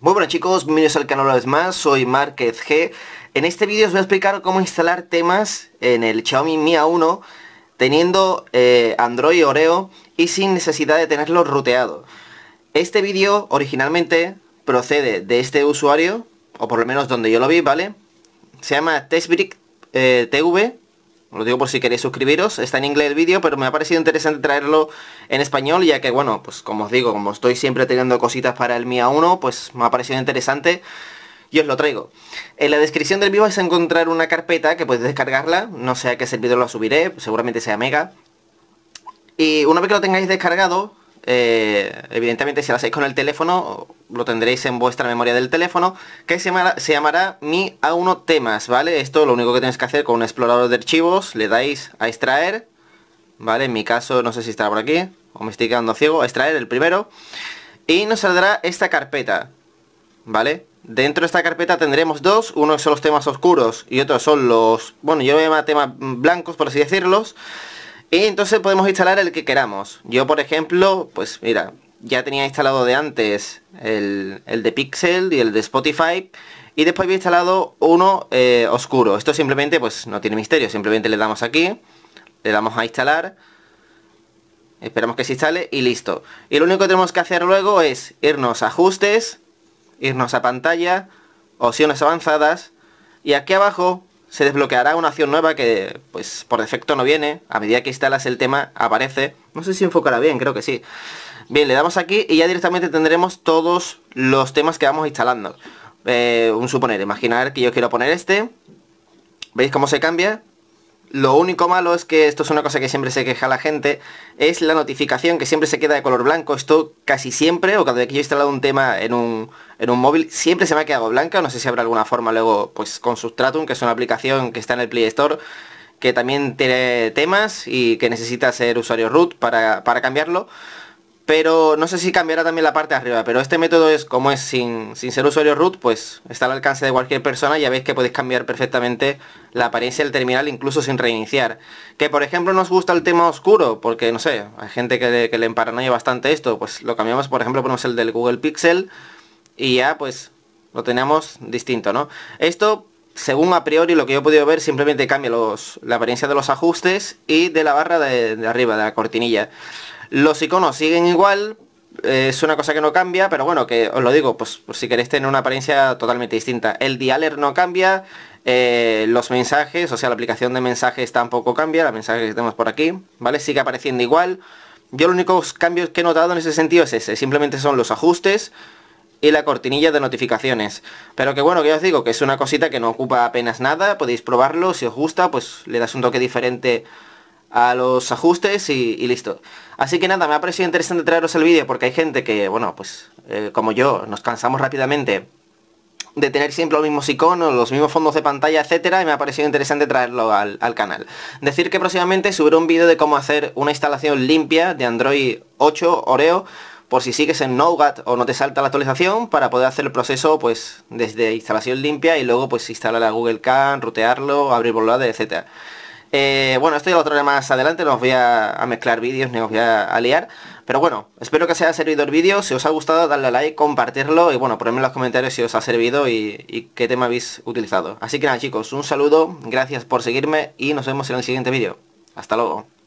Muy buenas chicos, bienvenidos al canal una vez más, soy Márquez G En este vídeo os voy a explicar cómo instalar temas en el Xiaomi Mi A1 Teniendo eh, Android Oreo y sin necesidad de tenerlo ruteado Este vídeo originalmente procede de este usuario, o por lo menos donde yo lo vi, ¿vale? Se llama TestBrick eh, TV lo digo por si queréis suscribiros, está en inglés el vídeo, pero me ha parecido interesante traerlo en español, ya que, bueno, pues como os digo, como estoy siempre teniendo cositas para el Mia 1, pues me ha parecido interesante y os lo traigo. En la descripción del vídeo vais a encontrar una carpeta que podéis descargarla, no sé a qué servidor la subiré, seguramente sea Mega. Y una vez que lo tengáis descargado, eh, evidentemente si las hacéis con el teléfono, lo tendréis en vuestra memoria del teléfono, que se llamará, se llamará Mi a uno Temas, ¿vale? Esto lo único que tenéis que hacer con un explorador de archivos, le dais a extraer, ¿vale? En mi caso, no sé si estará por aquí, o me estoy quedando ciego, extraer el primero, y nos saldrá esta carpeta, ¿vale? Dentro de esta carpeta tendremos dos, uno son los temas oscuros y otros son los, bueno, yo a llamo temas blancos, por así decirlos, y entonces podemos instalar el que queramos. Yo, por ejemplo, pues mira, ya tenía instalado de antes el, de Pixel y el de Spotify. Y después había instalado uno eh, oscuro. Esto simplemente, pues no tiene misterio. Simplemente le damos aquí, le damos a instalar. Esperamos que se instale y listo. Y lo único que tenemos que hacer luego es irnos a ajustes, irnos a pantalla, opciones avanzadas. Y aquí abajo se desbloqueará una acción nueva que, pues, por defecto no viene. A medida que instalas el tema, aparece. No sé si enfocará bien, creo que sí. Bien, le damos aquí y ya directamente tendremos todos los temas que vamos instalando. Eh, un suponer, imaginar que yo quiero poner este. ¿Veis cómo se cambia? Lo único malo es que esto es una cosa que siempre se queja la gente, es la notificación que siempre se queda de color blanco. Esto casi siempre, o cada vez que yo he instalado un tema en un, móvil, siempre se me ha quedado blanca. No sé si habrá alguna forma luego, pues con Substratum, que es una aplicación que está en el Play Store, que también tiene temas y que necesita ser usuario root para, para cambiarlo pero no sé si cambiará también la parte de arriba, pero este método es como es sin, ser usuario root, pues está al alcance de cualquier persona, ya veis que podéis cambiar perfectamente la apariencia del terminal incluso sin reiniciar. Que por ejemplo nos gusta el tema oscuro, porque no sé, hay gente que le, que le bastante esto, pues lo cambiamos, por ejemplo ponemos el del Google Pixel y ya pues lo tenemos distinto, ¿no? Esto según a priori lo que yo he podido ver, simplemente cambia los, la apariencia de los ajustes y de la barra de, arriba, de la cortinilla. Los iconos siguen igual, eh, es una cosa que no cambia, pero bueno, que os lo digo, pues, pues si queréis tener una apariencia totalmente distinta. El dialer no cambia, eh, los mensajes, o sea, la aplicación de mensajes tampoco cambia, la mensaje que tenemos por aquí, ¿vale? Sigue apareciendo igual. Yo los únicos cambios que he notado en ese sentido es ese, simplemente son los ajustes y la cortinilla de notificaciones. Pero que bueno, que os digo, que es una cosita que no ocupa apenas nada, podéis probarlo, si os gusta, pues le das un toque diferente a los ajustes y, listo. Así que nada, me ha parecido interesante traeros el vídeo porque hay gente que, bueno, pues eh, como yo, nos cansamos rápidamente de tener siempre los mismos iconos, los mismos fondos de pantalla, etcétera, y me ha parecido interesante traerlo al, canal. Decir que próximamente subiré un vídeo de cómo hacer una instalación limpia de Android 8 Oreo por si sigues en Nougat o no te salta la actualización para poder hacer el proceso pues desde instalación limpia y luego pues instalar a Google Can, rutearlo, abrir volver, etcétera. Eh, bueno, esto ya lo traeré más adelante, no os voy a, mezclar vídeos ni os voy a, liar. Pero bueno, espero que os haya servido el vídeo. Si os ha gustado, darle a like, compartirlo y bueno, ponedme en los comentarios si os ha servido y, y qué tema habéis utilizado. Así que nada chicos, un saludo, gracias por seguirme y nos vemos en el siguiente vídeo. Hasta luego.